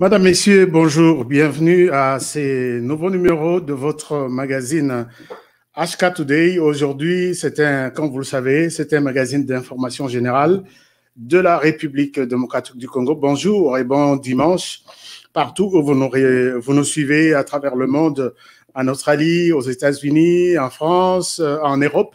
Madame, Messieurs, bonjour, bienvenue à ce nouveau numéro de votre magazine HK Today. Aujourd'hui, c'est un, comme vous le savez, c'est un magazine d'information générale de la République démocratique du Congo. Bonjour et bon dimanche partout où vous nous, suivez à travers le monde, en Australie, aux États-Unis, en France, euh, en Europe,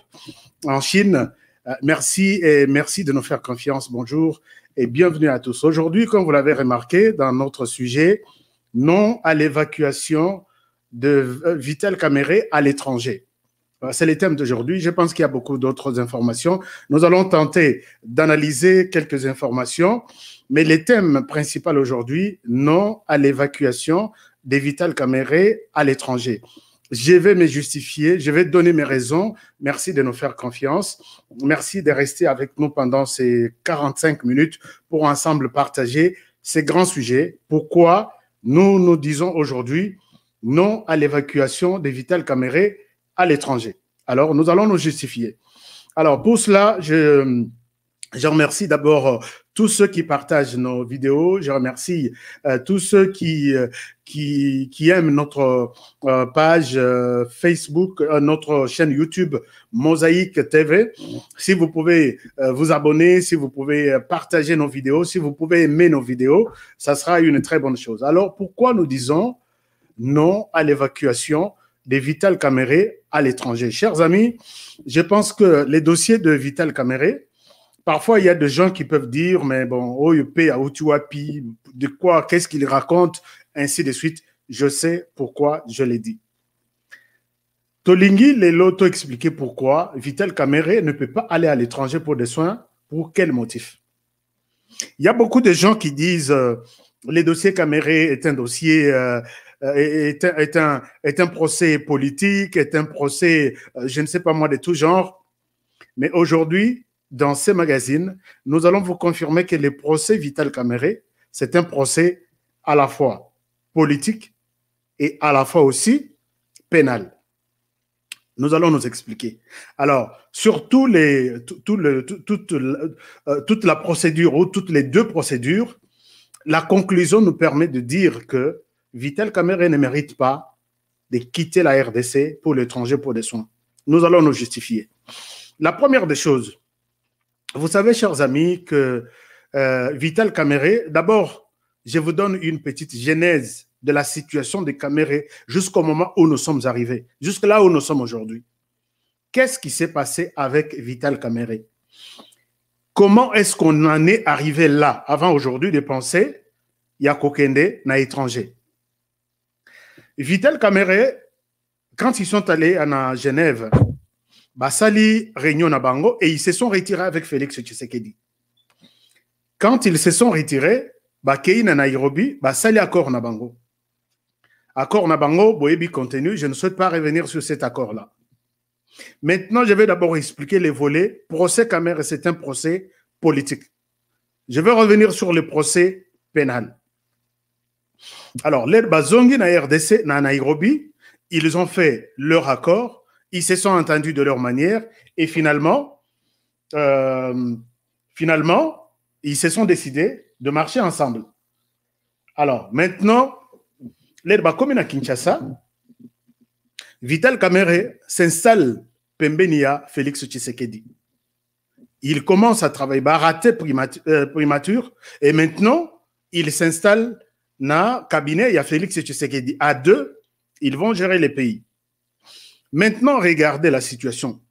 en Chine. Euh, merci et merci de nous faire confiance. Bonjour et bienvenue à tous. Aujourd'hui, comme vous l'avez remarqué dans notre sujet, non à l'évacuation de euh, Vitel Caméré à l'étranger. Euh, c'est le thème d'aujourd'hui. Je pense qu'il y a beaucoup d'autres informations. Nous allons tenter d'analyser quelques informations, mais le thème principal aujourd'hui, non à l'évacuation des Vital Caméré à l'étranger. Je vais me justifier, je vais donner mes raisons. Merci de nous faire confiance. Merci de rester avec nous pendant ces 45 minutes pour ensemble partager ces grands sujets. Pourquoi nous nous disons aujourd'hui non à l'évacuation des Vital Caméré à l'étranger. Alors, nous allons nous justifier. Alors, pour cela, je, je remercie d'abord euh, tous ceux qui partagent nos vidéos. Je remercie euh, tous ceux euh, qui, qui, aiment notre page Facebook, notre chaîne YouTube Mosaïque TV. Si vous pouvez vous abonner, si vous pouvez partager nos vidéos, si vous pouvez aimer nos vidéos, ça sera une très bonne chose. Alors, pourquoi nous disons non à l'évacuation de Vital Caméré à l'étranger. Chers amis, je pense que les dossiers de Vital Caméré, parfois il y a des gens qui peuvent dire, mais bon, oh, OUP, AOTUAPI, de quoi, qu'est-ce qu'il raconte, ainsi de suite. Je sais pourquoi je l'ai dit. Tolingi l'a auto-expliqué pourquoi Vital Caméré ne peut pas aller à l'étranger pour des soins. Pour quel motif Il y a beaucoup de gens qui disent euh, les dossiers Caméré est un dossier euh, euh, est, est, un, est un procès politique, est un procès, euh, je ne sais pas moi, de tout genre. Mais aujourd'hui, dans ces magazines, nous allons vous confirmer que le procès Vital Caméré, c'est un procès à la fois politique et à la fois aussi pénal. Nous allons nous expliquer. Alors, sur les, tout, tout euh, toute la procédure ou toutes les deux procédures, la conclusion nous permet de dire que Vital Kamere ne mérite pas de quitter la RDC pour l'étranger pour des soins. Nous allons nous justifier. La première des choses, vous savez, chers amis, que euh, Vital Caméré, Kamere, d'abord, je vous donne une petite genèse de la situation de Kamere jusqu'au moment où nous sommes arrivés, jusque là où nous sommes aujourd'hui. Qu'est-ce qui s'est passé avec Vital Kamere Comment est-ce qu'on en est arrivé là, avant aujourd'hui de penser Yakokende na étranger Vital Kamere, quand ils sont allés à Genève, Basali réunion à et ils se sont retirés avec Félix Tshisekedi. Quand ils se sont retirés, Bakei à Nairobi, Basali accord à Bango. Accord na Bango, continue, je ne souhaite pas revenir sur cet accord-là. Maintenant, je vais d'abord expliquer les volets. Procès Kamere, c'est un procès politique. Je vais revenir sur le procès pénal. Alors, les Bazongi na RDC, na Nairobi, ils ont fait leur accord, ils se sont entendus de leur manière, et finalement, euh, finalement, ils se sont décidés de marcher ensemble. Alors, maintenant, les Bakomi Kinshasa, Vital Kamere s'installe Pembenia Félix Tshisekedi. Il commence à travailler, baraté euh, primature, et maintenant, il s'installe na cabinet, il y a Félix et Tshisekedi. À deux, ils vont gérer les pays. Maintenant, regardez la situation.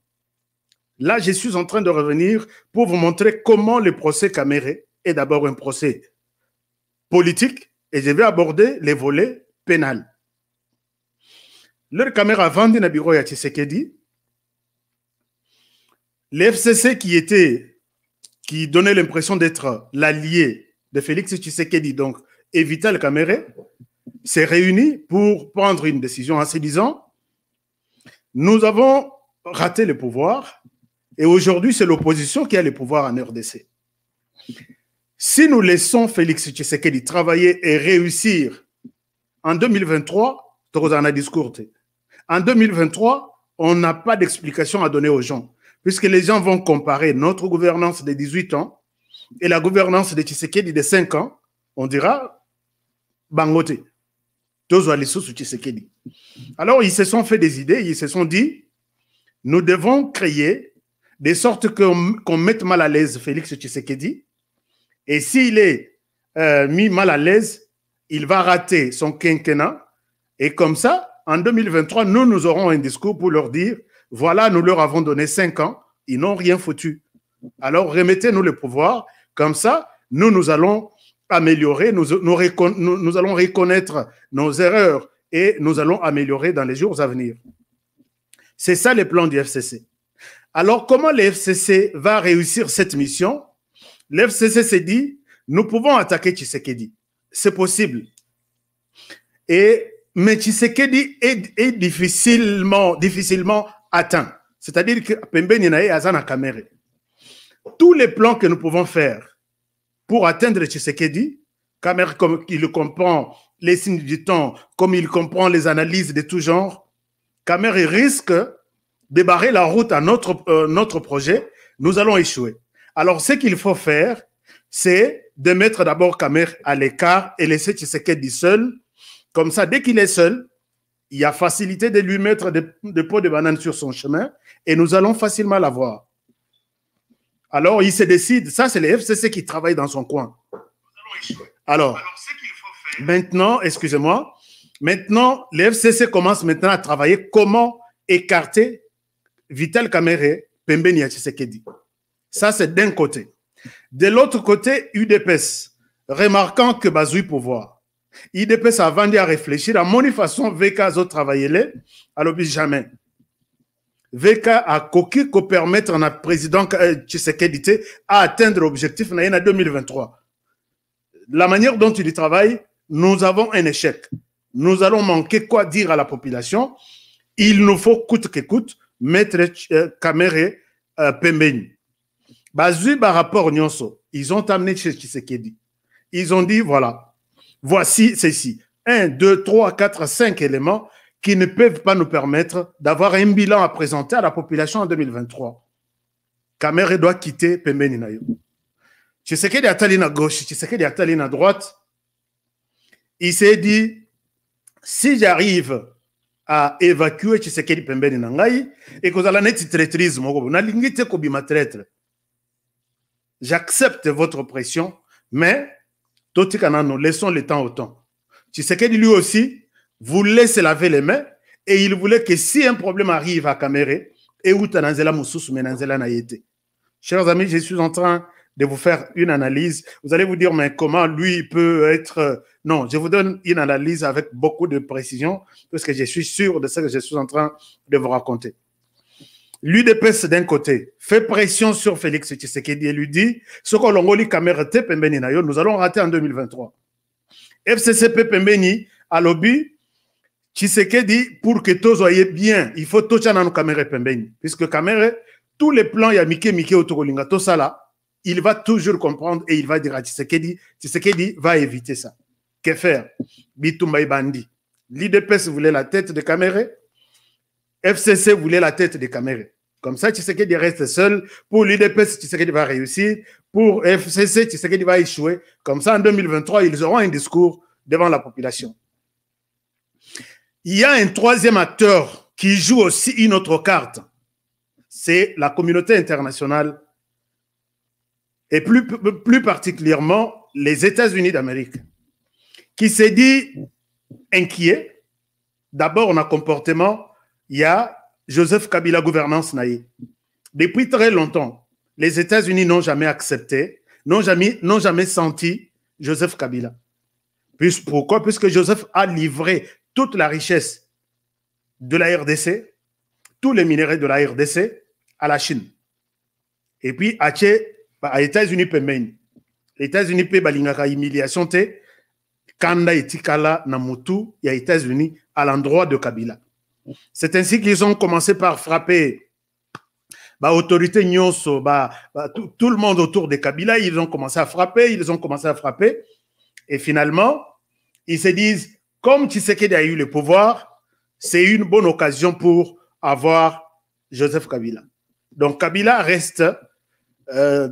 Là, je suis en train de revenir pour vous montrer comment le procès Caméré est d'abord un procès politique et je vais aborder les volets pénals. Leur caméra vendue dans bureau à Tshisekedi. Le FCC qui était, qui donnait l'impression d'être l'allié de Félix Tshisekedi, donc et Vital Kamere s'est réuni pour prendre une décision en se disant nous avons raté le pouvoir et aujourd'hui c'est l'opposition qui a le pouvoir en RDC. Si nous laissons Félix Tshisekedi travailler et réussir en 2023, en 2023, on n'a pas d'explication à donner aux gens, puisque les gens vont comparer notre gouvernance de 18 ans et la gouvernance de Tshisekedi de 5 ans. On dira, Bangote, alors ils se sont fait des idées ils se sont dit nous devons créer des sortes qu'on mette mal à l'aise Félix Tshisekedi et s'il est euh, mis mal à l'aise il va rater son quinquennat et comme ça en 2023 nous nous aurons un discours pour leur dire voilà nous leur avons donné cinq ans ils n'ont rien foutu alors remettez-nous le pouvoir comme ça nous nous allons améliorer, nous, nous, allons reconnaître nos erreurs et nous allons améliorer dans les jours à venir. C'est ça le plan du FCC. Alors, comment le FCC va réussir cette mission Le FCC s'est dit, nous pouvons attaquer Tshisekedi. C'est possible. Et, mais Tshisekedi est, difficilement, difficilement atteint. C'est-à-dire que Pembe Azana Kamere. Tous les plans que nous pouvons faire, pour atteindre Tshisekedi, comme il comprend les signes du temps, comme il comprend les analyses de tout genre, Kamer risque de barrer la route à notre, euh, notre projet, nous allons échouer. Alors, ce qu'il faut faire, c'est de mettre d'abord Kamer à l'écart et laisser Tshisekedi seul. Comme ça, dès qu'il est seul, il y a facilité de lui mettre des, des pots de banane sur son chemin et nous allons facilement l'avoir. Alors, il se décide. Ça, c'est les FCC qui travaillent dans son coin. Alors, maintenant, excusez-moi, maintenant, les FCC commence maintenant à travailler comment écarter Vital Kamere, Pembe Sekedi. Ça, c'est d'un côté. De l'autre côté, UDPS, remarquant que Bazoui pouvoir. UDPS a vendu à réfléchir à mon façon, VK, travailler les, à l'objet jamais. VK a permettre permettre à président euh, Tshisekedi à atteindre l'objectif de 2023. La manière dont il travaille, nous avons un échec. Nous allons manquer quoi dire à la population. Il nous faut coûte que coûte mettre euh, Kamere euh, Pembeni. par rapport Nyonso, ils ont amené Tshisekedi. Ils ont dit voilà, voici ceci. Un, deux, trois, quatre, cinq éléments qui ne peuvent pas nous permettre d'avoir un bilan à présenter à la population en 2023. Kamere doit quitter Tu sais Tu y a Taline à gauche, tu sais a Taline à droite, il s'est dit, si j'arrive à évacuer Tshisekedi Pembeni Nangai, et que la neti traîtrisme, nalingite kobima traître, j'accepte votre pression, mais, nous laissons le temps au temps. Tu sais Tshisekedi lui aussi, voulait se laver les mains et il voulait que si un problème arrive à Caméré, et où Menanzela Chers amis, je suis en train de vous faire une analyse. Vous allez vous dire, mais comment lui peut être... Euh, non, je vous donne une analyse avec beaucoup de précision, parce que je suis sûr de ce que je suis en train de vous raconter. L'UDPS, d'un côté, fait pression sur Félix Tshisekedi et lui dit, ce que nous allons rater en 2023. FCCP Pembeni, à l'objet, Tshiseke dit pour que tous soyez bien, il faut tout dans nos caméras Puisque caméra, tous les plans, il y a Mike, Mickey, Otorolinga, tout ça là, il va toujours comprendre et il va dire à Tshisekedi, Tshisekedi va éviter ça. Que faire Bitumba Bandi. L'IDPS voulait la tête de caméra, FCC voulait la tête de caméra. Comme ça, Tshisekedi reste seul. Pour l'IDPS, Tshisekedi va réussir. Pour FCC, Tshisekedi va échouer. Comme ça, en 2023, ils auront un discours devant la population. Il y a un troisième acteur qui joue aussi une autre carte. C'est la communauté internationale et plus, particulièrement les États-Unis d'Amérique, qui s'est dit inquiet. D'abord, on a comportement, il y a Joseph Kabila gouvernance naïe. Depuis très longtemps, les États-Unis n'ont jamais accepté, n'ont jamais, jamais senti Joseph Kabila. pourquoi Puisque Joseph a livré toute la richesse de la RDC, tous les minéraux de la RDC à la Chine. Et puis, à les bah, États-Unis, les États-Unis, une humiliation, te, kanda etikala namutu, les États-Unis, à l'endroit de Kabila. C'est ainsi qu'ils ont commencé par frapper bah, autorité bah, bah, tout, le monde autour de Kabila, ils ont commencé à frapper, ils ont commencé à frapper. Et finalement, ils se disent, comme Tshisekedi a eu le pouvoir, c'est une bonne occasion pour avoir Joseph Kabila. Donc Kabila reste, euh,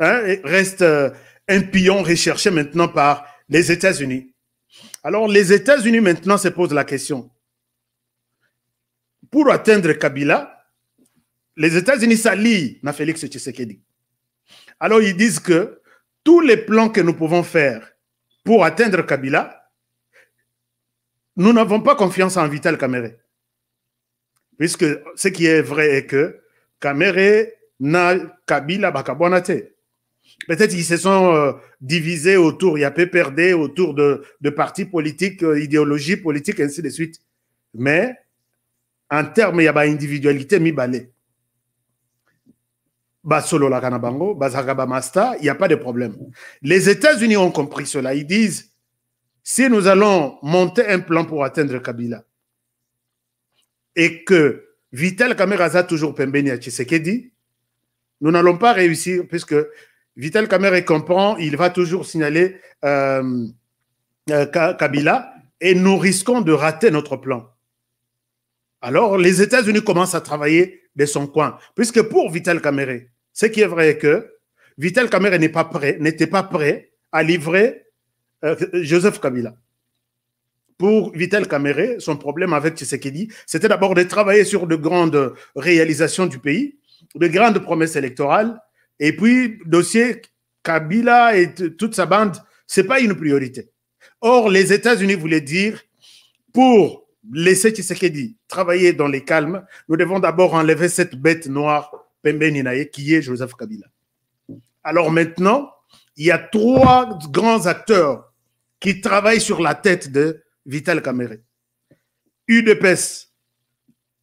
hein, reste euh, un pion recherché maintenant par les États-Unis. Alors les États-Unis maintenant se posent la question. Pour atteindre Kabila, les États-Unis s'allient à Félix Tshisekedi. Alors ils disent que tous les plans que nous pouvons faire pour atteindre Kabila, nous n'avons pas confiance en Vital Kamere. Puisque ce qui est vrai est que Kamere n'a Kabila Bakabonate. Peut-être qu'ils se sont euh, divisés autour, il y a PPRD, autour de, partis politiques, euh, idéologies politiques, ainsi de suite. Mais en termes, il y a une individualité mi solo la il n'y a pas de problème. Les États-Unis ont compris cela. Ils disent si nous allons monter un plan pour atteindre Kabila et que Vital a toujours Pembeni qu'il dit, nous n'allons pas réussir puisque Vital Kamere comprend, il va toujours signaler euh, euh, Kabila et nous risquons de rater notre plan. Alors, les États-Unis commencent à travailler de son coin, puisque pour Vital Kamere, ce qui est vrai est que Vital Kamere n'est pas prêt, n'était pas prêt à livrer euh, Joseph Kabila. Pour Vital Kamere, son problème avec Tshisekedi, c'était d'abord de travailler sur de grandes réalisations du pays, de grandes promesses électorales, et puis dossier Kabila et toute sa bande, c'est pas une priorité. Or, les États-Unis voulaient dire, pour laisser Tshisekedi travailler dans les calmes, nous devons d'abord enlever cette bête noire, Pembe qui est Joseph Kabila. Alors maintenant, il y a trois grands acteurs qui travaille sur la tête de Vital Kamere. UDPS,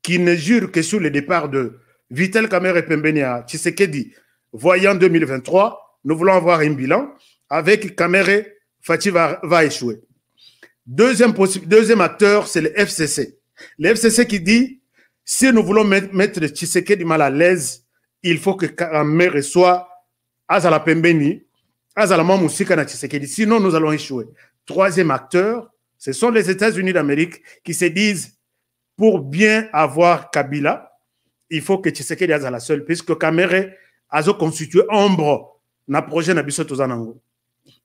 qui ne jure que sur le départ de Vital Kamere Pembenia Tshisekedi, voyant 2023, nous voulons avoir un bilan avec Kamere, Fatih va, échouer. Deuxième, deuxième acteur, c'est le FCC. Le FCC qui dit, si nous voulons mettre, Tshisekedi mal à l'aise, il faut que Kamere soit à la Pembeni Sinon, nous allons échouer. Troisième acteur, ce sont les États-Unis d'Amérique qui se disent pour bien avoir Kabila, il faut que Tshisekedi soit la seule, puisque Kamere a constitué ombre le projet Nabiso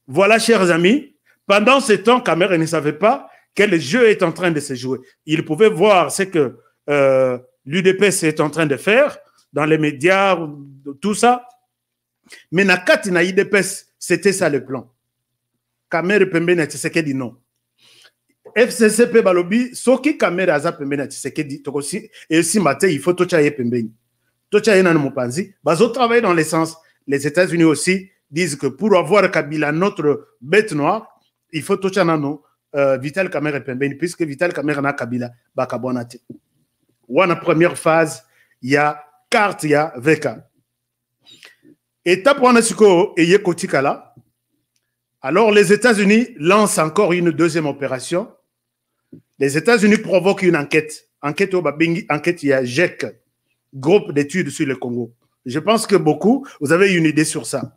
Voilà, chers amis, pendant ce temps, Kamere ne savait pas quel jeu est en train de se jouer. Il pouvait voir ce que euh, l'UDPS est en train de faire dans les médias, tout ça. Mais na kati de c'était ça le plan. Kamere Pembe Natiseke dit non. FCCP balobi soki kamera aza dit atiseke dit et aussi aussi, il faut totya ye pembeni totya ye nanu mopanzi travaille dans l'essence. sens les états-unis aussi disent que pour avoir kabila notre bête noire il faut totya non euh, vital kamera Pembe, puisque vital kamera na kabila bakabwana te la première phase il y a carte il y a veka étape et Yekotikala. alors les états-unis lancent encore une deuxième opération les états-unis provoquent une enquête enquête au Babingi, enquête a GEC, groupe d'études sur le congo je pense que beaucoup vous avez une idée sur ça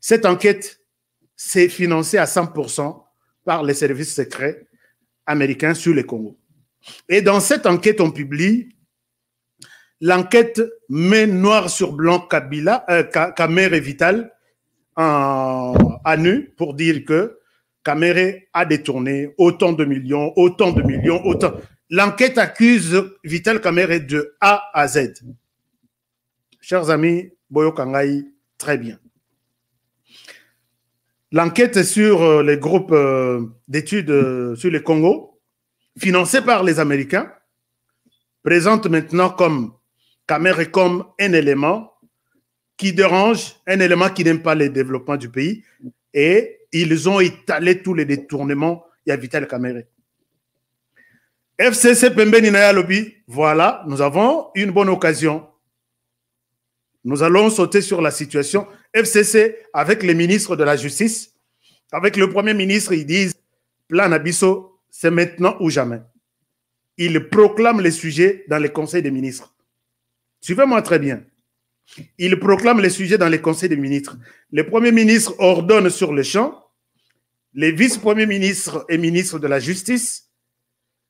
cette enquête s'est financée à 100% par les services secrets américains sur le Congo. Et dans cette enquête, on publie L'enquête met noir sur blanc Kabila, euh, Kamere Vital à nu pour dire que Kamere a détourné autant de millions, autant de millions, autant. L'enquête accuse Vital Kamere de A à Z. Chers amis, Boyo Kangaï, très bien. L'enquête euh, euh, sur les groupes d'études sur le Congo, financés par les Américains, présente maintenant comme caméra comme un élément qui dérange, un élément qui n'aime pas le développement du pays. Et ils ont étalé tous les détournements. Il y a Vital Caméré. FCC Pembe Ninaya Lobby, voilà, nous avons une bonne occasion. Nous allons sauter sur la situation. FCC, avec les ministres de la Justice, avec le Premier ministre, ils disent Plan Abisso, c'est maintenant ou jamais. Ils proclament les sujets dans les conseils des ministres. Suivez-moi très bien. Il proclame les sujets dans les conseils des ministres. Le premier ministre ordonne sur le champ, les vice-premiers ministres et ministres de la Justice,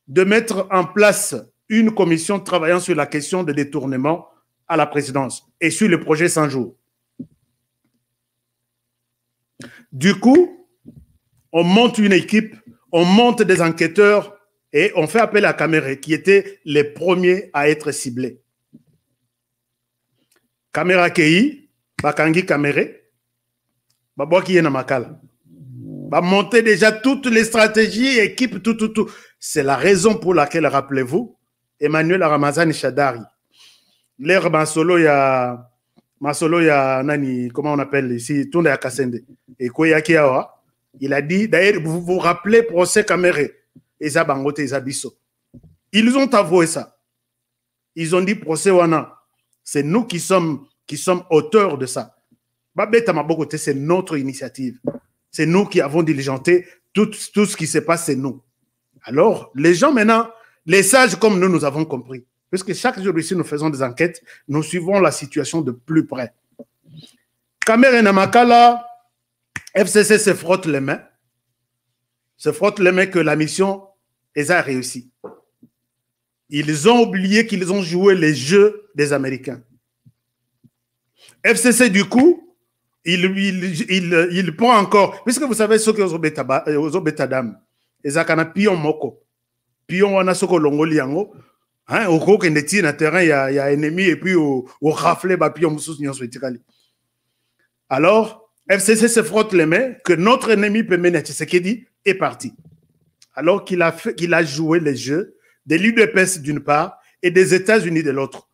de mettre en place une commission travaillant sur la question de détournement à la présidence et sur le projet 100 jours. Du coup, on monte une équipe, on monte des enquêteurs et on fait appel à Caméré, qui était les premiers à être ciblés. Caméra kei bakangi kamere babwaki ye na makala monter déjà toutes les stratégies équipe tout tout tout c'est la raison pour laquelle rappelez-vous Emmanuel Ramazani Shadari l'air masolo ya masolo ya nani comment on appelle ici Tunda ya et Koyaki awa il a dit d'ailleurs vous vous rappelez procès Kamere Et Bangote Eza Bisso ils ont avoué ça ils ont dit procès wana c'est nous qui sommes, qui sommes auteurs de ça. C'est notre initiative. C'est nous qui avons diligenté tout, tout ce qui se passe, c'est nous. Alors, les gens maintenant, les sages comme nous, nous avons compris. Puisque chaque jour ici, nous faisons des enquêtes, nous suivons la situation de plus près. Kamere Namakala, FCC se frotte les mains. Se frotte les mains que la mission, a réussi. Ils ont oublié qu'ils ont joué les jeux des Américains. FCC, du coup, il, il, il, il prend encore, puisque vous savez ce que Ozobetadam, euh, ezakana pion moko, pion wana soko au yango, hein, okokende ti un terrain y a ennemi et puis au rafle, ba pion mosusu ni etikali. Alors, FCC se frotte les mains que notre ennemi peut mener. qu'il dit? est parti, alors qu'il a, fait, qu'il a joué les jeux de l'UDPS d'une part et des États-Unis de l'autre.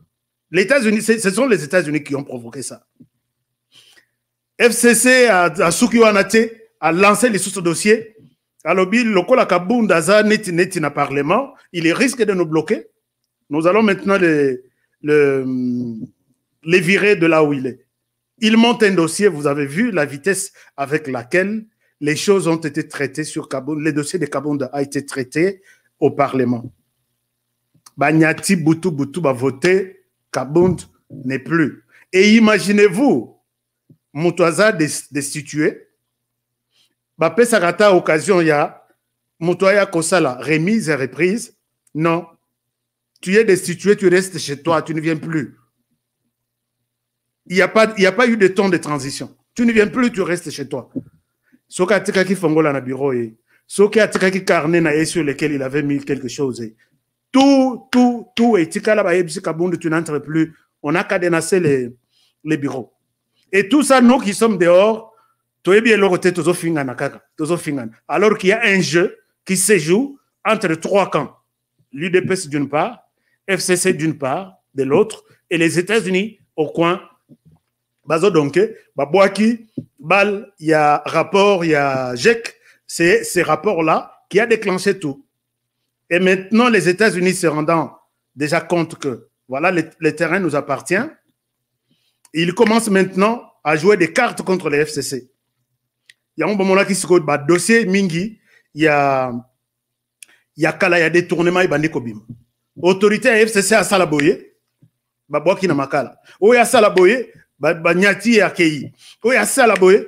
Les unis ce sont les États-Unis qui ont provoqué ça. FCC a Sukiwanate a lancé les sous-dossiers. il risque de nous bloquer. Nous allons maintenant les, les virer de là où il est. Il monte un dossier, vous avez vu la vitesse avec laquelle les choses ont été traitées sur Kabunda. les dossiers de Kabunda a été traité au Parlement. Banyati Boutou Boutou va voter, Kabound n'est plus. Et imaginez-vous, Moutouaza destitué, Bapesa Rata occasion a Moutouaya Kosala, remise et reprise. Non. Tu es destitué, tu restes chez toi, tu ne viens plus. Il n'y a, pas, a pas eu de temps de transition. Tu ne viens plus, tu restes chez toi. Soka qui Fongola na bureau et Soka qui carnet na sur lequel il avait mis quelque chose. Eh. Tout, tout, tout, et Tika tu n'entres plus. On a cadenassé les, les bureaux. Et tout ça, nous qui sommes dehors, bien alors qu'il y a un jeu qui se joue entre trois camps. L'UDPS d'une part, FCC d'une part, de l'autre, et les États-Unis au coin. Bazo donc, Babouaki, Bal, il y a rapport, il y a GEC, c'est ces rapports-là qui a déclenché tout. Et maintenant, les États-Unis se rendant déjà compte que, voilà, le, terrain nous appartient, ils commencent maintenant à jouer des cartes contre les FCC. Il y a un moment là qui se bah, dossier Mingi, il y a, il y a Kala, il y a détournement, il y a Autorité à FCC à Salaboye, bah, oh, il y a Salaboye, bah, bah, Nyati et Akei. Oya oh, Salaboye,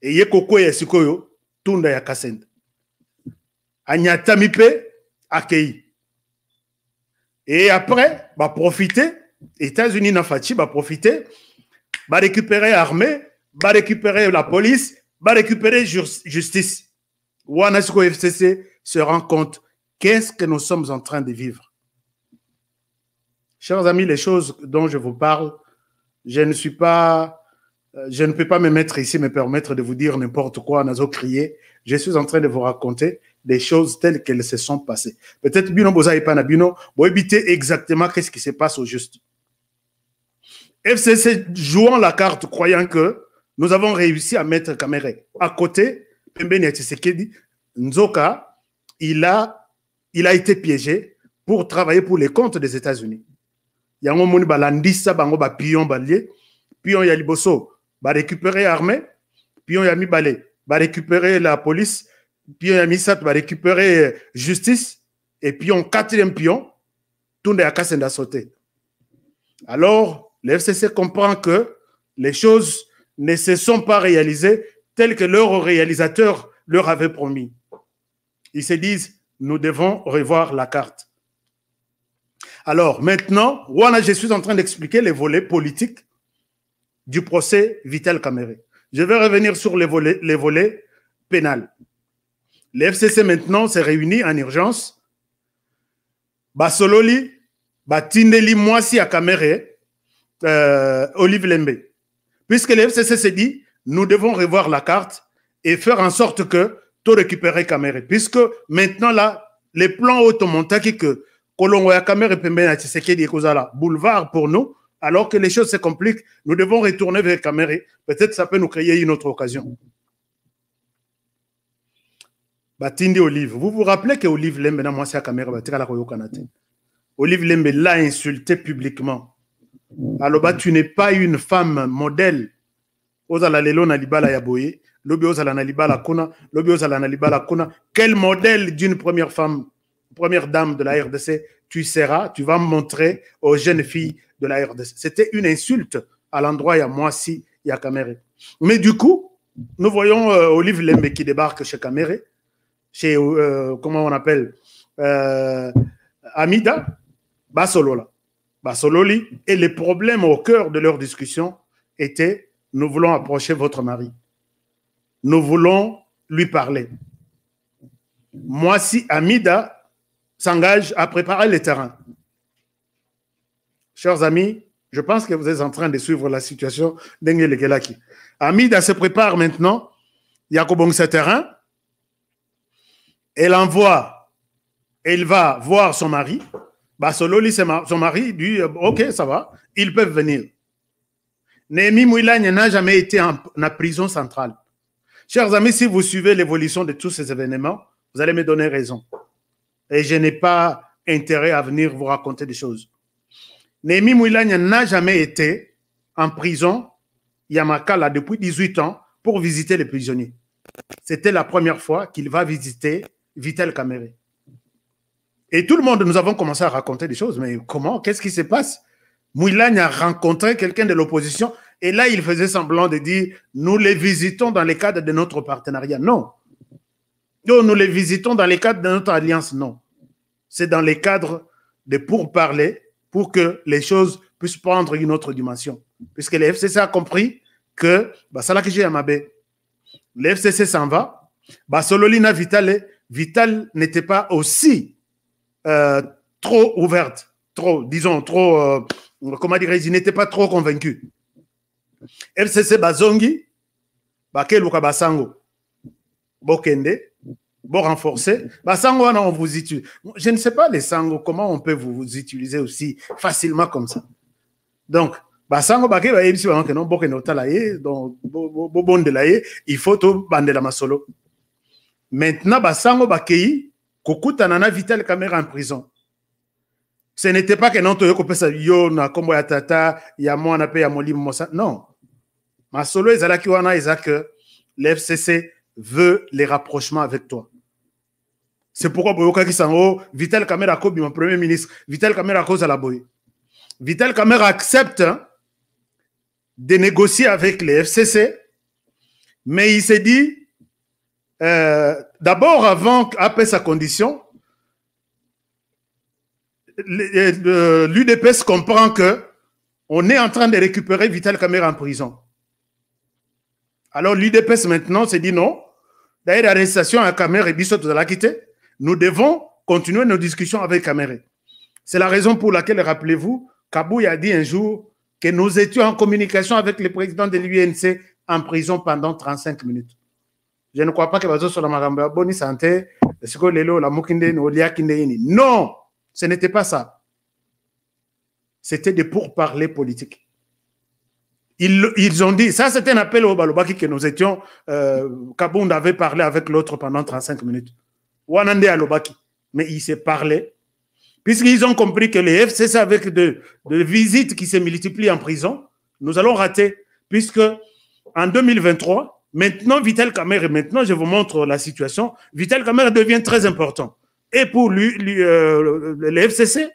et Yekoko et Sikoyo, Tunda et Kassend. Anya accueilli. Et après, va bah, profiter, États-Unis n'a va bah, profiter, va bah, récupérer l'armée, va récupérer la police, va récupérer justice. Wanasko FCC se rend compte qu'est-ce que nous sommes en train de vivre. Chers amis, les choses dont je vous parle, je ne suis pas, euh, je ne peux pas me mettre ici, me permettre de vous dire n'importe quoi, nazo crier. Je suis en train de vous raconter des choses telles qu'elles se sont passées. Peut-être Bino Boza et Panabino vont éviter exactement qu'est-ce qui se passe au juste. FCC jouant la carte, croyant que nous avons réussi à mettre Kamere à côté, Nzoka, il a, il a été piégé pour travailler pour les comptes des États-Unis. Yango moni balandisa bango ba pion on pion ya liboso, va récupérer pion ya mibale, va récupérer la police, pion Amissat va récupérer euh, justice et on quatrième pion à casse kasenda sauté alors le fcc comprend que les choses ne se sont pas réalisées telles que leur réalisateur leur avait promis ils se disent nous devons revoir la carte alors maintenant je suis en train d'expliquer les volets politiques du procès Vital Caméré. Je vais revenir sur les volets, les volets pénal. Le FCC maintenant s'est réuni en urgence. Basololi, Batindeli, Moissi à Caméré, euh, Olive Lembe. Puisque le s'est dit, nous devons revoir la carte et faire en sorte que tout récupérer Caméré. Puisque maintenant là, les plans automontaki que Colombo et à Kozala, boulevard pour nous, alors que les choses se compliquent, nous devons retourner vers Caméré. Peut-être ça peut nous créer une autre occasion olive vous vous rappelez que olive lembe olive lembe l'a insulté publiquement tu n'es pas une femme modèle quel modèle d'une première femme première dame de la RDC tu seras tu vas montrer aux jeunes filles de la RDC c'était une insulte à l'endroit il y a Kamere. mais du coup nous voyons euh, Olive Lembe qui débarque chez Kamere chez, euh, comment on appelle, euh, Amida, Basolola, Basololi. Et les problèmes au cœur de leur discussion était, nous voulons approcher votre mari. Nous voulons lui parler. Moi, si Amida s'engage à préparer le terrain. Chers amis, je pense que vous êtes en train de suivre la situation d'Engel Amida se prépare maintenant. Yakobong ses terrain elle envoie, elle va voir son mari. Bah, son mari, dit euh, Ok, ça va, ils peuvent venir. Némi Mouilagne n'a jamais été en, prison centrale. Chers amis, si vous suivez l'évolution de tous ces événements, vous allez me donner raison. Et je n'ai pas intérêt à venir vous raconter des choses. Némi Mouilagne n'a jamais été en prison là, depuis 18 ans pour visiter les prisonniers. C'était la première fois qu'il va visiter Vital Kamere. Et tout le monde, nous avons commencé à raconter des choses, mais comment Qu'est-ce qui se passe Mouilagne a rencontré quelqu'un de l'opposition et là, il faisait semblant de dire nous les visitons dans le cadre de notre partenariat. Non. Non, nous les visitons dans le cadre de notre alliance. Non. C'est dans le cadre de Pourparler pour que les choses puissent prendre une autre dimension. Puisque le FCC a compris que bah, ma mabé. le FCC s'en va, bah, Sololina Vitale, Vital n'était pas aussi euh, trop ouverte, trop, disons, trop, euh, comment dire, je il n'était pas trop convaincu. LCC Bazongi, Bakeluka Basango, Bokende, bon renforcé. Basango, ah on vous utilise. Je ne sais pas, les sangos, comment on peut vous, utiliser aussi facilement comme ça. Donc, Basango, Bakelouka, bah, non, Bokende, Bokende, il faut tout bander la masolo. Maintenant, Basango Bakéi, Kokuta Nana Vital Caméra en prison. Ce n'était pas que non, tu as yo na kombo ya tata, ya moi na pe ya molimo mosa. Non. Masolo ezalaki wana ezak le l'FCC veut les rapprochements avec toi. C'est pourquoi Boyoka qui s'en haut, Vital Kamera Kobi, mon premier ministre, Vital Kamera cause à la boy. Vital Kamera accepte hein, de négocier avec les FCC, mais il s'est dit, euh, d'abord, avant après sa condition, euh, l'UDPS comprend que on est en train de récupérer Vital Kamere en prison. Alors l'UDPS maintenant se dit non, d'ailleurs l'arrestation à Kamerhe et Bissot de la nous devons continuer nos discussions avec Kamerhe. C'est la raison pour laquelle, rappelez-vous, Kabouy a dit un jour que nous étions en communication avec le président de l'UNC en prison pendant 35 minutes je ne crois pas que bazosola makambo ya la sante lelo non ce n'était pas ça c'était des pourparlers politiques ils, ils, ont dit, ça c'était un appel au Balobaki que nous étions, euh, Kabound avait parlé avec l'autre pendant 35 minutes. Wanande Alobaki. Mais ils se parlé. Puisqu'ils ont compris que les FCC avec des de visites qui se multiplient en prison, nous allons rater. Puisque en 2023, Maintenant, Vital Kamer, maintenant je vous montre la situation, Vital Kamer devient très important. Et pour lui, euh, FCC,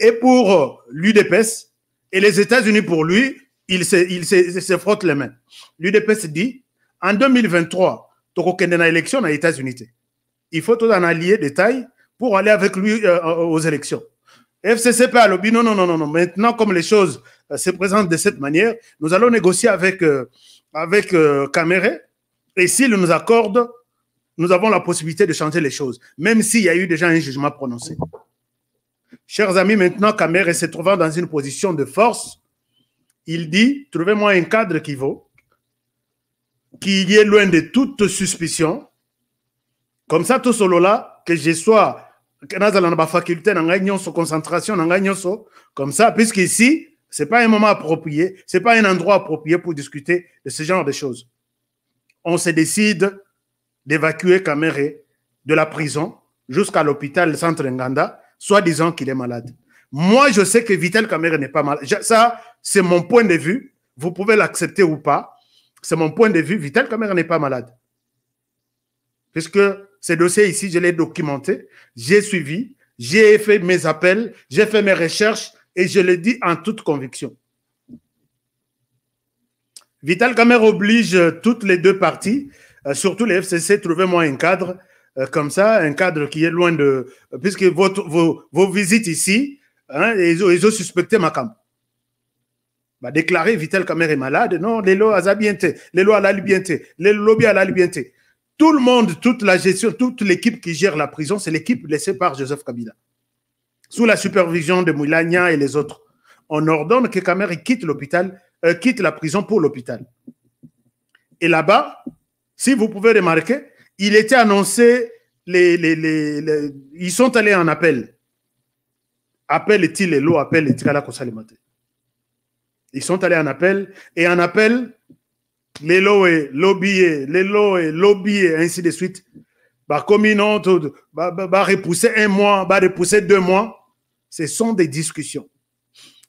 et pour euh, l'UDPS, et les États-Unis pour lui, il se, frottent frotte les mains. L'UDPS dit, en 2023, Tokokendena élection aux États-Unis. Il faut tout un allié de taille pour aller avec lui euh, aux élections. FCC pas lobby, non, non, non, non. Maintenant, comme les choses se présentent de cette manière, nous allons négocier avec avec euh, Caméré. Et s'il nous accorde, nous avons la possibilité de changer les choses, même s'il y a eu déjà un jugement prononcé. Chers amis, maintenant, Caméré se trouvant dans une position de force, il dit, trouvez-moi un cadre qui vaut, qui est loin de toute suspicion. Comme ça, tout solo là, que je sois, que faculté, concentration, comme ça, puisqu'ici, ce n'est pas un moment approprié, ce n'est pas un endroit approprié pour discuter de ce genre de choses. On se décide d'évacuer Kamere de la prison jusqu'à l'hôpital Centre Nganda, soi-disant qu'il est malade. Moi, je sais que Vital Kamere n'est pas malade. Ça, c'est mon point de vue. Vous pouvez l'accepter ou pas. C'est mon point de vue. Vital Kamere n'est pas malade. Puisque ce dossier ici, je l'ai documenté, j'ai suivi, j'ai fait mes appels, j'ai fait mes recherches, et je le dis en toute conviction. Vital Kamer oblige toutes les deux parties, euh, surtout les FCC, trouvez-moi un cadre euh, comme ça, un cadre qui est loin de... Puisque vos, visites ici, hein, ils, ont, suspecté ma bah, déclarer Vital Kamer est malade. Non, les lois à bienté, les lois à la liberté, les lobbies à la liberté. Tout le monde, toute la gestion, toute l'équipe qui gère la prison, c'est l'équipe laissée par Joseph Kabila sous la supervision de Moulania et les autres. On ordonne que Kamer quitte l'hôpital, euh, quitte la prison pour l'hôpital. Et là-bas, si vous pouvez remarquer, il était annoncé, les, les, les, ils sont allés en appel. Appel est-il et l'eau, appel est-il à la Ils sont allés en appel, et en appel, les et lobbyés, les est lobby, ainsi de suite. Bah, comme ils bah, bah, bah un mois, bah, repoussé deux mois, ce sont des discussions.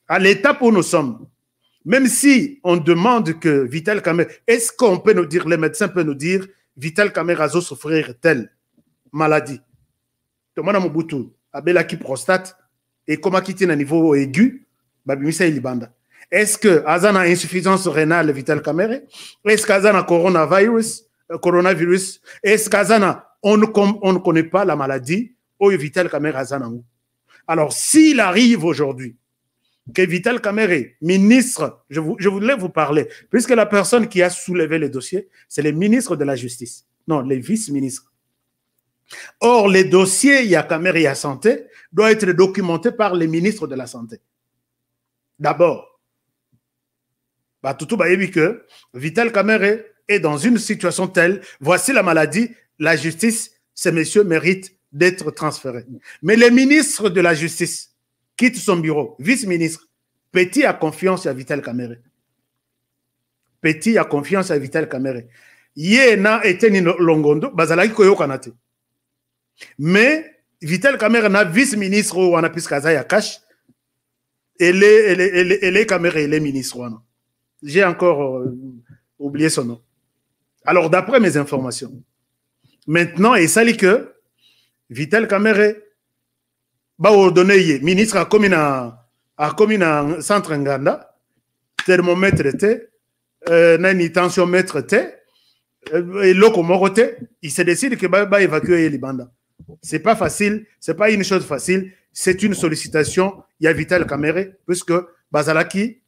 À l'étape où nous sommes, même si on demande que Vital Kamere, est-ce qu'on peut nous dire, les médecins peuvent nous dire, Vital a souffrir telle maladie Tomana Abela qui prostate, et comment quitter un niveau aigu, Est-ce que Azana a insuffisance rénale Vital Kamere? Est-ce qu'Azana coronavirus euh, coronavirus Est-ce qu'Azana, on, on ne connaît pas la maladie ou Vital Azana alors, s'il arrive aujourd'hui que Vital Kamere, ministre, je, voulais vous parler, puisque la personne qui a soulevé le dossier, c'est le ministre de la Justice, non, les vice-ministres. Or, les dossiers Yakamere et Santé doivent être documentés par les ministres de la Santé. D'abord, bah, tout que Vital Kamere est dans une situation telle, voici la maladie, la justice, ces messieurs méritent d'être transféré. Mais le ministre de la Justice quitte son bureau, vice-ministre. Petit a confiance à Vital Kamere. Petit a confiance à Vital Kamere. longondo, bazalaki Mais Vital Kamere na vice-ministre ou Anapis Kazaya les cash. Elle est, elle est, elle ministre J'ai encore euh, oublié son nom. Alors d'après mes informations, maintenant, il s'agit que Vital Kamere, ba ordonné ministre à la na à centre Nganda, thermomètre té, euh, nani té, euh, et il se décide que va évacuer les bandes. C'est pas facile, c'est pas une chose facile, c'est une sollicitation il y a Vitel Kamere puisque bazalaki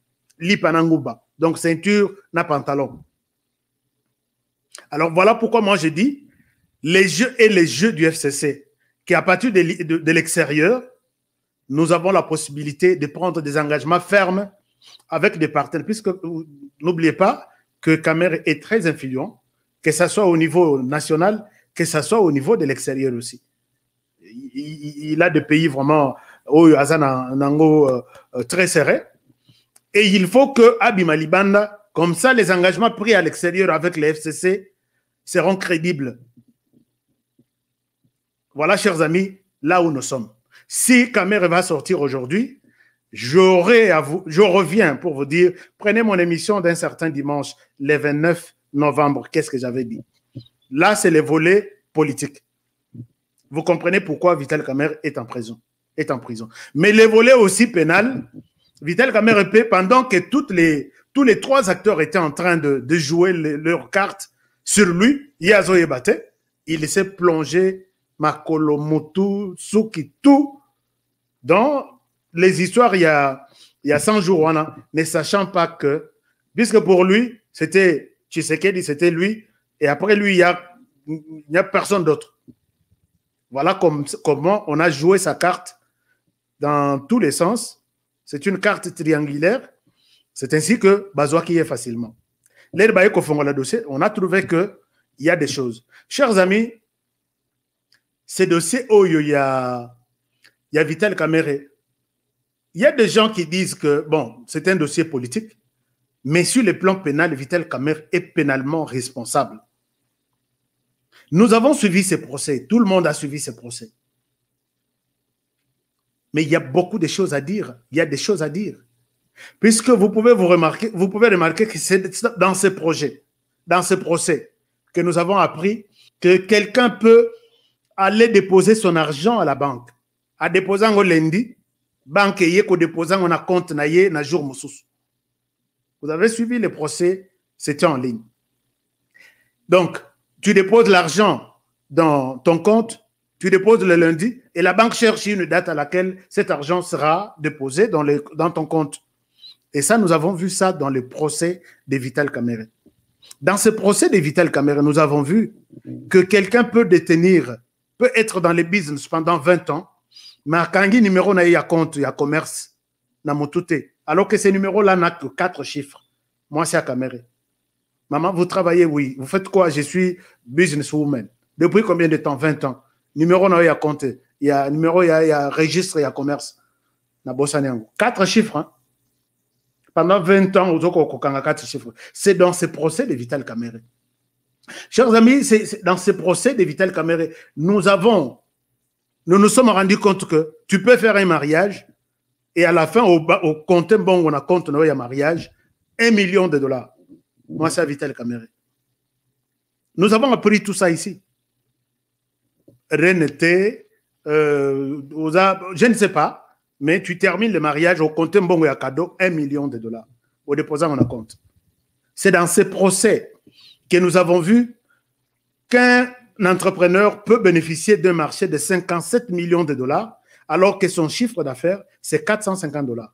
Pananguba, Donc ceinture na pantalon. Alors voilà pourquoi moi je dis les jeux et les jeux du FCC qu'à partir de, l'extérieur, nous avons la possibilité de prendre des engagements fermes avec des partenaires, puisque euh, n'oubliez pas que Camer est très influent, que ce soit au niveau national, que ce soit au niveau de l'extérieur aussi. Il, a des pays vraiment oh, au euh, euh, très serré, Et il faut que Abimalibanda, comme ça, les engagements pris à l'extérieur avec les FCC seront crédibles voilà, chers amis, là où nous sommes. Si Kamer va sortir aujourd'hui, à vous, je reviens pour vous dire, prenez mon émission d'un certain dimanche, le 29 novembre. Qu'est-ce que j'avais dit? Là, c'est le volet politique. Vous comprenez pourquoi Vital Kamer est en prison. Est en prison. Mais le volet aussi pénal, Vital Kamer pendant que les, tous les trois acteurs étaient en train de, jouer leurs cartes sur lui, Yazo Baté, il s'est plongé Makolo Mutu, tout. Dans les histoires, il y a, il y a 100 jours, ne sachant pas que, puisque pour lui, c'était Tshisekedi, c'était lui, et après lui, il n'y a, a personne d'autre. Voilà comme, comment on a joué sa carte dans tous les sens. C'est une carte triangulaire. C'est ainsi que qui est facilement. dossier, on a trouvé qu'il y a des choses. Chers amis, ces dossiers, où il y a, Vital Kamere. Il y a des gens qui disent que, bon, c'est un dossier politique, mais sur le plan pénal, Vital Kamere est pénalement responsable. Nous avons suivi ces procès, tout le monde a suivi ces procès. Mais il y a beaucoup de choses à dire, il y a des choses à dire. Puisque vous pouvez vous remarquer, vous pouvez remarquer que c'est dans ces projets, dans ces procès, que nous avons appris que quelqu'un peut allait déposer son argent à la banque déposé au lundi, banque eye déposant on a compte na na jour Moussous. vous avez suivi le procès c'était en ligne donc tu déposes l'argent dans ton compte tu déposes le lundi et la banque cherche une date à laquelle cet argent sera déposé dans, le, dans ton compte. Et ça, nous avons vu ça dans le procès des Vital Cameron. Dans ce procès des Vital Cameron, nous avons vu que quelqu'un peut détenir peut être dans les business pendant 20 ans, mais quand il un numéro na a compte, a commerce, na Alors que ce numéro-là n'a que 4 chiffres. Moi, c'est à caméra. Maman, vous travaillez, oui. Vous faites quoi Je suis businesswoman. Depuis combien de temps 20 ans. Numéro na un compte, a numéro y un registre il commerce. Na commerce. Quatre chiffres hein. Pendant 20 ans, 4 chiffres. C'est dans ce procès de Vital Caméra. Chers amis, c'est dans ce procès de Vital Caméré, nous avons, nous nous sommes rendus compte que tu peux faire un mariage et à la fin, au, au compte, bon, on a compte, a un mariage, un million de dollars. Moi, c'est Vital Caméré. Nous avons appris tout ça ici. René euh, je ne sais pas, mais tu termines le mariage au compte, bon, et à cadeau, un million de dollars, au déposant, on a compte. C'est dans ces procès que nous avons vu qu'un entrepreneur peut bénéficier d'un marché de 57 millions de dollars alors que son chiffre d'affaires, c'est 450 dollars.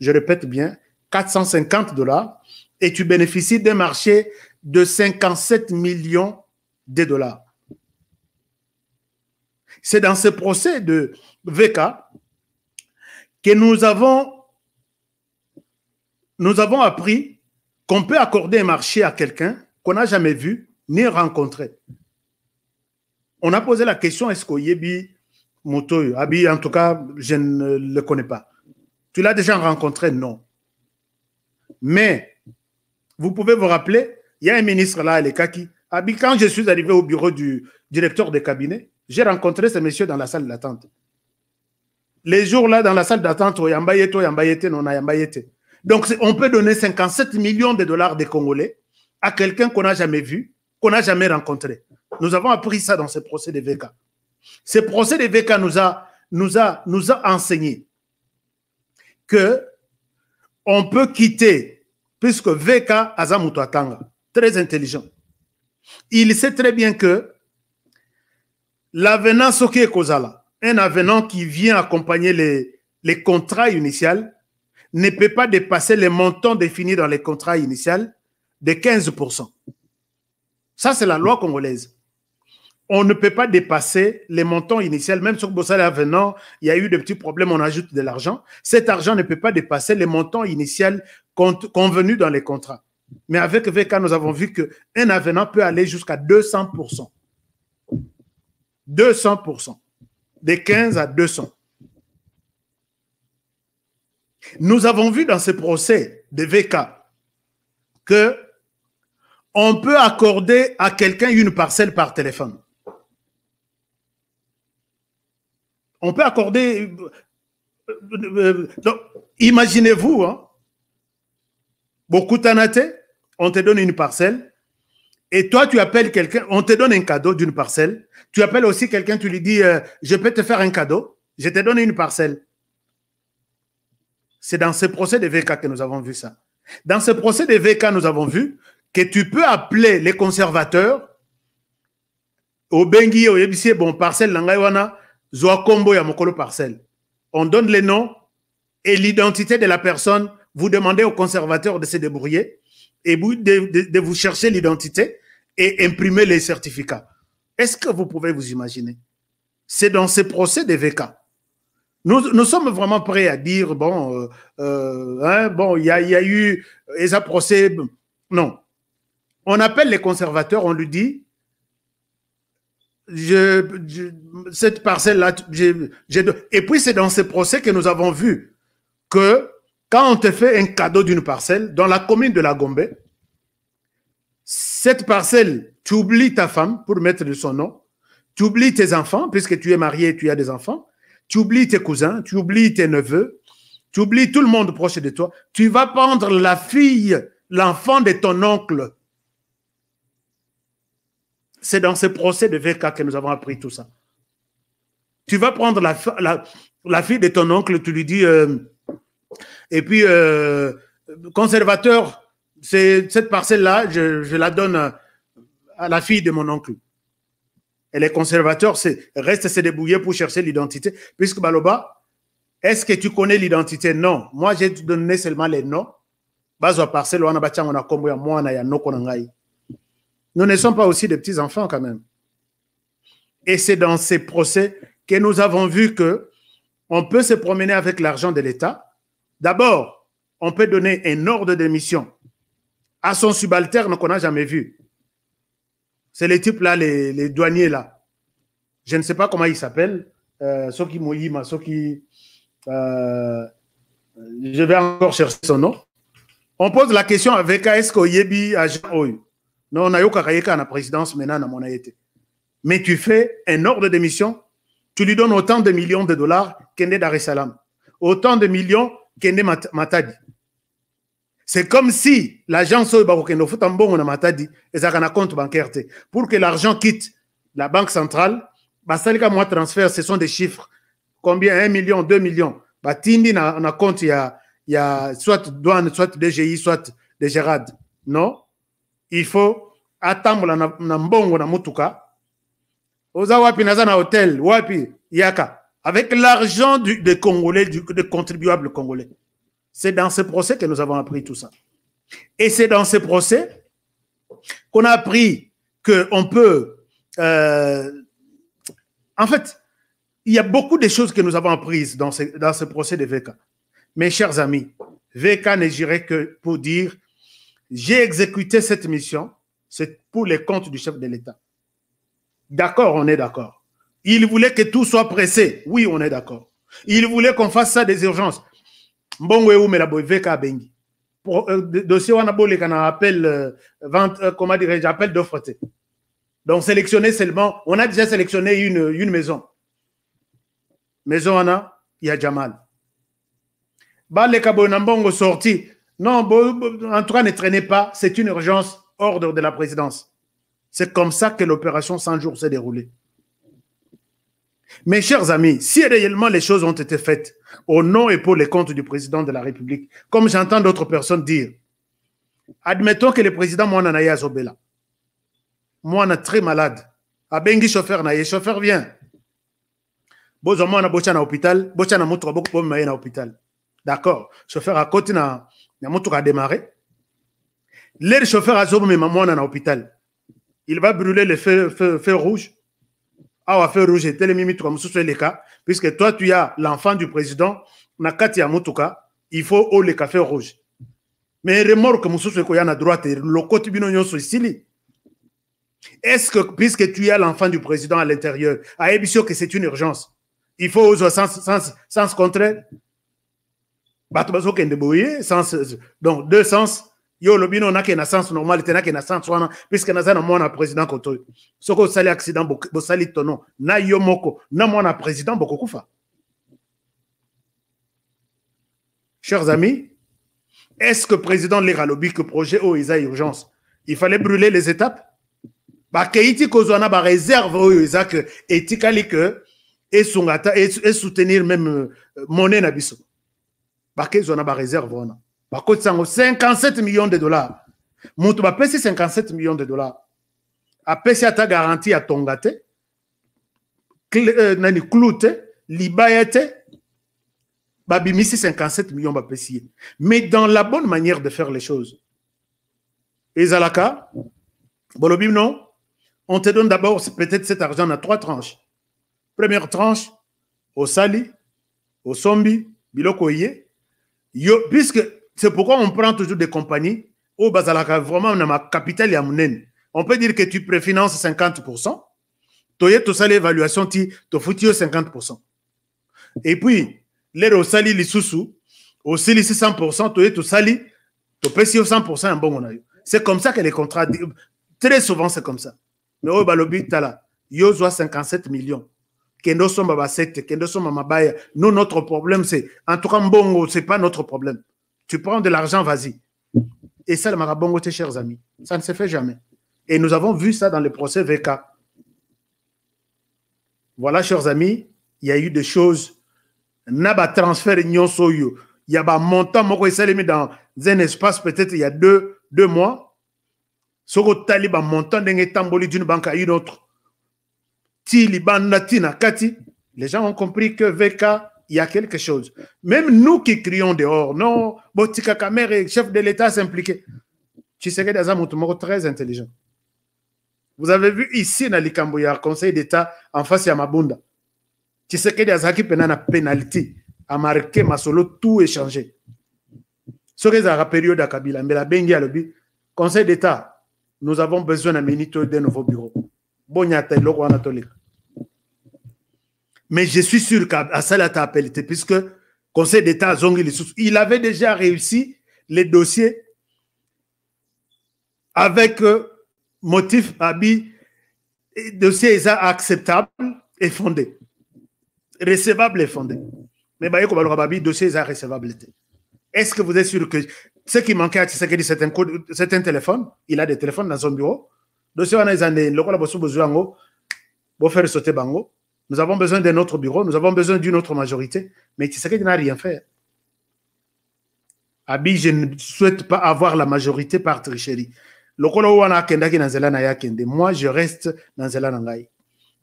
Je répète bien, 450 dollars et tu bénéficies d'un marché de 57 millions de dollars. C'est dans ce procès de VK que nous avons, nous avons appris qu'on peut accorder un marché à quelqu'un qu'on n'a jamais vu ni rencontré. On a posé la question est-ce que Yebi Motoy, Abi, en tout cas, je ne le connais pas. Tu l'as déjà rencontré Non. Mais vous pouvez vous rappeler, il y a un ministre là, Kaki. Abi, quand je suis arrivé au bureau du directeur de cabinet, j'ai rencontré ce monsieur dans la salle d'attente. Les jours là, dans la salle d'attente, a non Donc, on peut donner 57 millions de dollars des Congolais à quelqu'un qu'on n'a jamais vu, qu'on n'a jamais rencontré. Nous avons appris ça dans ce procès de VK. Ce procès de VK nous a, nous a, nous a enseigné que on peut quitter, puisque VK Azamutatanga, très intelligent, il sait très bien que l'avenant Soké Kozala, un avenant qui vient accompagner les, les contrats initiaux, ne peut pas dépasser les montants définis dans les contrats initiaux de 15%. Ça, c'est la loi congolaise. On ne peut pas dépasser les montants initials. même sur Bossala avenant, il y a eu des petits problèmes, on ajoute de l'argent. Cet argent ne peut pas dépasser les montants initiaux convenus dans les contrats. Mais avec VK, nous avons vu qu'un avenant peut aller jusqu'à 200%. 200%. De 15 à 200. Nous avons vu dans ce procès de VK que on peut accorder à quelqu'un une parcelle par téléphone. On peut accorder. Euh, euh, euh, imaginez-vous, hein, beaucoup on te donne une parcelle, et toi tu appelles quelqu'un, on te donne un cadeau d'une parcelle, tu appelles aussi quelqu'un, tu lui dis, je peux te faire un cadeau, je te donne une parcelle. C'est dans ce procès de VK que nous avons vu ça. Dans ce procès de VK, nous avons vu que tu peux appeler les conservateurs Au au au bon parcelle l'angaïwana, Zouakombo, parcelle on donne les noms et l'identité de la personne vous demandez aux conservateurs de se débrouiller et de, vous chercher l'identité et imprimer les certificats est-ce que vous pouvez vous imaginer c'est dans ces procès des VK nous, sommes vraiment prêts à dire bon euh, euh, hein, bon il y a, eu un procès non on appelle les conservateurs, on lui dit je, cette parcelle-là, et puis c'est dans ce procès que nous avons vu que quand on te fait un cadeau d'une parcelle dans la commune de la Gombe, cette parcelle, tu oublies ta femme pour mettre son nom, tu oublies tes enfants, puisque tu es marié et tu as des enfants, tu oublies tes cousins, tu oublies tes neveux, tu oublies tout le monde proche de toi, tu vas prendre la fille, l'enfant de ton oncle c'est dans ce procès de VK que nous avons appris tout ça. Tu vas prendre la, fille de ton oncle, tu lui dis, euh, et puis, euh, conservateur, cette parcelle-là, je, la donne euh, à la fille de mon oncle. Et les conservateurs reste, c'est se débrouiller pour chercher l'identité, puisque Baloba, est-ce que tu connais l'identité? Non. Moi, j'ai donné seulement les noms. Bazo parcelle, on a on a moi, on a nous ne sommes pas aussi des petits-enfants quand même. Et c'est dans ces procès que nous avons vu que on peut se promener avec l'argent de l'État. D'abord, on peut donner un ordre d'émission à son subalterne qu'on n'a jamais vu. C'est les types là, les, douaniers là. Je ne sais pas comment ils s'appellent. Euh, Soki Mouyima, Soki. qui... Euh, je vais encore chercher son nom. On pose la question avec Aesko Yebi agent non, Nayoka Kayeka à la présidence maintenant à mon Mais tu fais un ordre de tu lui donnes autant de millions de dollars qu'Ende Dar es Salaam, autant de millions qu'Ende Matadi. C'est comme si l'agence Barokendo Futambon on Matadi et un compte bancaire pour que l'argent quitte la banque centrale. moi transfert, ce sont des chiffres. Combien 1 million, 2 millions. Tindi na, a compte il y a, il y a soit douane, soit DGI, soit des Gérard. Non? il faut attendre na, mbongo na mutuka oza wapi naza na wapi yaka avec l'argent des congolais du, des contribuables congolais c'est dans ce procès que nous avons appris tout ça et c'est dans ce procès qu'on a appris que on peut euh, en fait il y a beaucoup de choses que nous avons apprises dans ce, dans ce procès de VK. Mes chers amis, VK ne dirait que pour dire j'ai exécuté cette mission, c'est pour les comptes du chef de l'État. D'accord, on est d'accord. Il voulait que tout soit pressé. Oui, on est d'accord. Il voulait qu'on fasse ça des urgences. Bon, oui, mais la bengi. Euh, dossier on a appel, euh, vente, euh, comment dirais-je, appel Donc, sélectionner seulement, on a déjà sélectionné une, une maison. Maison, il y a Jamal. Bah, les sorti. Non, Antoine ne traînez pas. C'est une urgence, ordre de la présidence. C'est comme ça que l'opération 100 jours s'est déroulée. Mes chers amis, si réellement les choses ont été faites au nom et pour les comptes du président de la République, comme j'entends d'autres personnes dire, admettons que le président à Zobela, Moana très malade, bengi chauffeur Le chauffeur vient. Bozo Mouana Bochana hôpital, Bochana Moutro à hôpital. D'accord, chauffeur à côté na il y a démarré. L'air chauffeur a mais maman à l'hôpital. Il va brûler le feu, feu, feu rouge. Ah, feu rouge et tu comme le cas, puisque toi, tu as l'enfant du président, Nakati il faut au le café rouge. Mais remorque, Moussoussou, qu'il y en a droite, le côté binonion sur Sicile. Est-ce que, puisque tu as l'enfant du président à l'intérieur, à sûr que c'est une urgence, il faut au sens, sens, sens contraire, bato bazokende boye sens donc deux sens yo lobino na ke na sens normal tena ke na sens wana puisque naza na mwana président kotoyo soki osali accident bosali tono na yo moko na mwana président kufa chers amis est-ce que président lera ralobi que projet o oh, isa urgence il fallait brûler les étapes bah ti kozwa ba réserve oyo eza ke etikali ke esunga et soutenir même euh, monnaie na bakezo 57 millions de dollars va c'est 57 millions de dollars ah, tu à garanti à tonga te euh, nani clou hein. te bah, c'est 57 millions bah, mais dans la bonne manière de faire les choses Et Zalaka, non on te donne d'abord peut-être cet argent dans trois tranches première tranche au sali au sombi bilokoye Yo, puisque c'est pourquoi on prend toujours des compagnies. Au Bazalaka, vraiment, on a ma capitale On peut dire que tu préfinances 50%. Tu tout ça, l'évaluation, tu foutu 50%. Et puis, l'air au les sous-sous, aussi les 100%, tu tout ça, tu payes 100% en bon on C'est comme ça que les contrats, très souvent, c'est comme ça. Mais au oh, Balobi, tu as là, 57 millions. Kendo somba basette, kendo somba mabaya. Nous, notre problème, c'est, en tout cas, mbongo, c'est pas notre problème. Tu prends de l'argent, vas-y. Et ça, le marabongo, chers amis, ça ne se fait jamais. Et nous avons vu ça dans le procès VK. Voilà, chers amis, il y a eu des choses. Naba transfert nyonsoyo. Il y a un montant, moko mis dans un espace, peut-être il y a deux, deux mois. Soko taliba montant d'un étamboli d'une banque à une autre. Kati, les gens ont compris que VK, il y a quelque chose. Même nous qui crions dehors, non, Botika et chef de l'État s'impliquer. des Azamutumoro, très intelligent. Vous avez vu ici, dans le Conseil d'État, en face à Mabunda. Tshisekedi Azaki pénalité penalty, a marqué Masolo, tout est changé. Ce que ça période à Kabila, mais la Bengi a le Conseil d'État, nous avons besoin d'un ministre de nouveau bureau. Bon, il y a mais je suis sûr qu'à a appelé, puisque le Conseil d'État il avait déjà réussi les dossiers avec euh, motif le dossier acceptable et fondé. Recevable et fondé. Mais bah, le dossier est recevable. Est-ce que vous êtes sûr que ce qui manquait à Tshisekedi, c'est un, un téléphone Il a des téléphones dans son bureau. Dossier, on a des années. Le besoin de faire sauter Bango. Nous avons besoin d'un autre bureau, nous avons besoin d'une autre majorité, mais Tshisekedi n'a rien fait. Abi, je ne souhaite pas avoir la majorité par tricherie. Moi, je reste dans nangaï.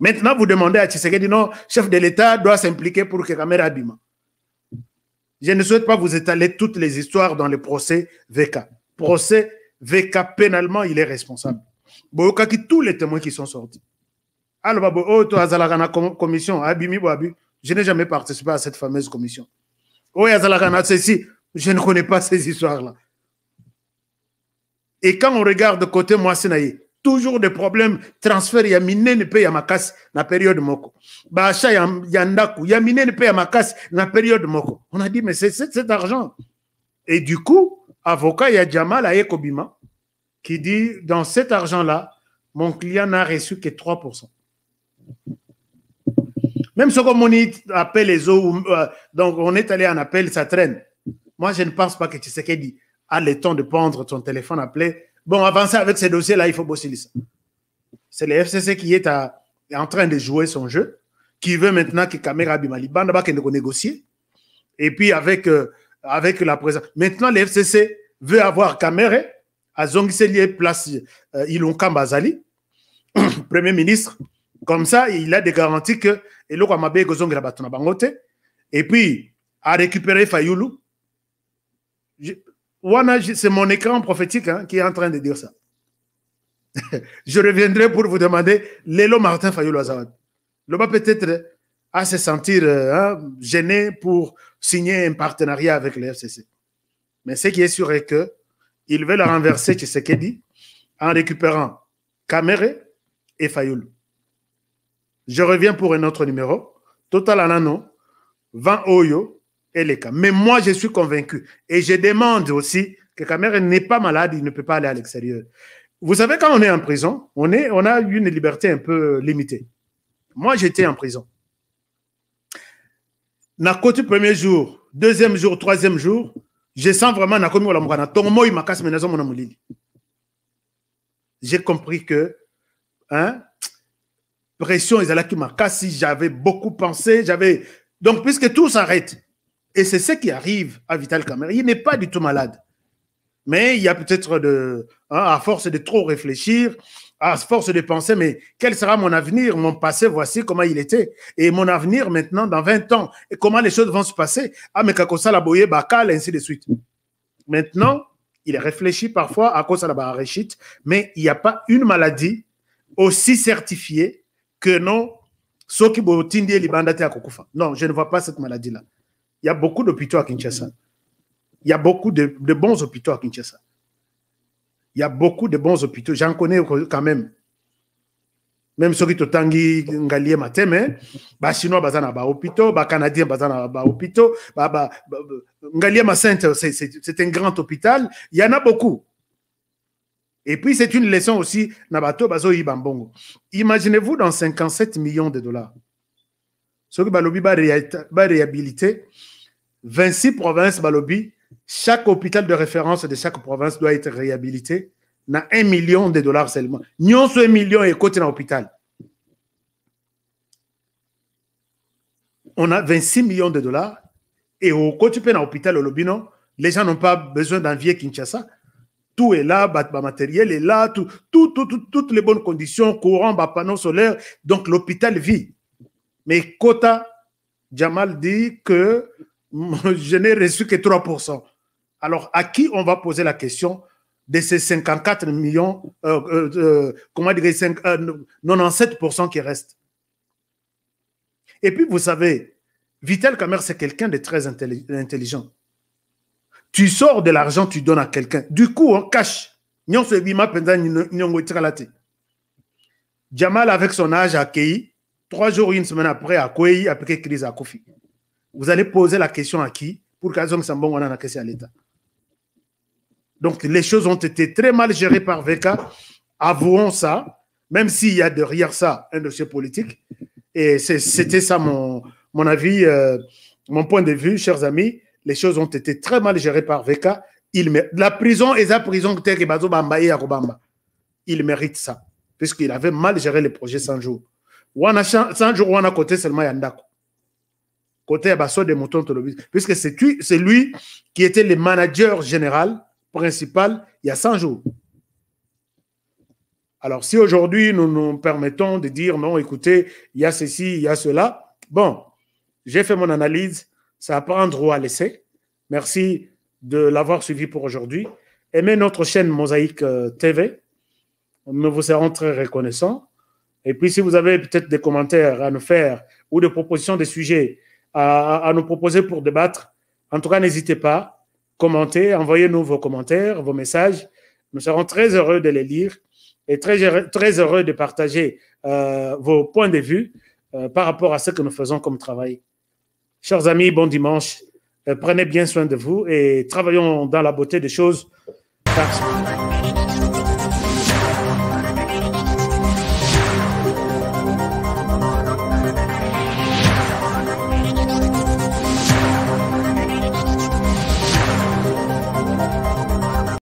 Maintenant, vous demandez à Tshisekedi, non, chef de l'État doit s'impliquer pour que Kamera abîme. Je ne souhaite pas vous étaler toutes les histoires dans le procès VK. Procès VK, pénalement, il est responsable. Bon, tous les témoins qui sont sortis. Ah, oh, commission. Ah, Je n'ai jamais participé à cette fameuse commission. Oh, Je ne connais pas ces histoires-là. Et quand on regarde côté moi, toujours des problèmes, transfert, il y a miné ne paye à ma la période moko. il y a ne paye à ma casse, la période moko. On a dit, mais c'est cet argent. Et du coup, avocat, il y a qui dit, dans cet argent-là, mon client n'a reçu que 3%. Même ce qu'on appelle les eaux, euh, donc on est allé en appel, ça traîne. Moi, je ne pense pas que tu sais dit. a le temps de prendre ton téléphone, appeler. Bon, avancer avec ces dossiers-là, il faut bosser C'est le FCC qui est, en train de jouer son jeu, qui veut maintenant que Kamera Bimaliban, d'abord ne négocie, et puis avec, euh, avec la présence. Maintenant, le FCC veut avoir Kamera, hein. à Zongiselié place euh, Premier ministre, comme ça, il a des garanties que Batona Et puis, à récupérer Fayoulou. C'est mon écran prophétique hein, qui est en train de dire ça. je reviendrai pour vous demander Lélo Martin Fayoulou Azawad. Le bas peut-être à se sentir euh, hein, gêné pour signer un partenariat avec le FCC. Mais ce qui est sûr est que il veut la renverser dit, en récupérant Kamere et Fayoulou. Je reviens pour un autre numéro. Total Anano, 20 Oyo et Leka. Mais moi, je suis convaincu. Et je demande aussi que Kamere n'est pas malade, il ne peut pas aller à l'extérieur. Vous savez, quand on est en prison, on, est, on a une liberté un peu limitée. Moi, j'étais en prison. Nakoti, premier jour, deuxième jour, troisième jour, je sens vraiment Nakomi il m'a J'ai compris que hein, pression m'a si j'avais beaucoup pensé j'avais donc puisque tout s'arrête et c'est ce qui arrive à Vital Kammer. il n'est pas du tout malade mais il y a peut-être de hein, à force de trop réfléchir à force de penser mais quel sera mon avenir mon passé voici comment il était et mon avenir maintenant dans 20 ans et comment les choses vont se passer ah mais ça, la boye bakal ainsi de suite maintenant il réfléchit parfois à cause de la barachite mais il n'y a pas une maladie aussi certifiée que non, soki botindi à Kokoufa. Non, je ne vois pas cette maladie-là. Il y a beaucoup d'hôpitaux à Kinshasa. Il y a beaucoup de, bons hôpitaux à Kinshasa. Il y a beaucoup de bons hôpitaux. J'en connais quand même. Même ceux qui totangi ngalié hein. bah chinois bazana ba hôpitaux, bah canadien bazana ba hôpitaux, bah ngalié c'est un grand hôpital. Il y en a beaucoup. Et puis, c'est une leçon aussi. Imaginez-vous dans 57 millions de dollars. Ce que Balobi va réhabiliter, 26 provinces Balobi, chaque hôpital de référence de chaque province doit être réhabilité. Na 1 million de dollars seulement. sommes 1 million et côté dans hôpital. On a 26 millions de dollars. Et au côté dans l'hôpital Lobino, les gens n'ont pas besoin d'envier Kinshasa tout est là, le matériel est là, toutes les bonnes conditions, courant, panneau solaire. Donc l'hôpital vit. Mais Kota, Jamal dit que je n'ai reçu que 3%. Alors à qui on va poser la question de ces 54 millions, euh, euh, euh, comment dire, 97% qui restent Et puis vous savez, Vital Kamer, c'est quelqu'un de très intelligent. Tu sors de l'argent, tu donnes à quelqu'un. Du coup, on cache. Jamal, avec son âge, a accueilli. Trois jours, une semaine après, à accueilli après crise à Kofi. Vous allez poser la question à qui Pour qu'Azong Sambon, on a la question à l'État. Donc, les choses ont été très mal gérées par VK. Avouons ça, même s'il y a derrière ça un dossier politique. Et c'était ça mon, mon avis, euh, mon point de vue, chers amis les choses ont été très mal gérées par VK. Il met La prison, et la prison, il mérite ça. Puisqu'il avait mal géré le projet 100 jours. 100 jours, on a côté seulement Yandako. Côté Abasso de Mouton Puisque c'est lui qui était le manager général, principal, il y a 100 jours. Alors, si aujourd'hui nous nous permettons de dire non, écoutez, il y a ceci, il y a cela, bon, j'ai fait mon analyse, ça pas un droit à laisser. Merci de l'avoir suivi pour aujourd'hui. Aimez notre chaîne Mosaïque euh, TV. Nous vous serons très reconnaissants. Et puis, si vous avez peut-être des commentaires à nous faire ou des propositions de sujets à, nous proposer pour débattre, en tout cas, n'hésitez pas. Commentez, envoyez-nous vos commentaires, vos messages. Nous serons très heureux de les lire et très, heureux de partager euh, vos points de vue euh, par rapport à ce que nous faisons comme travail. Chers amis, bon dimanche. Euh, prenez bien soin de vous et travaillons dans la beauté des choses.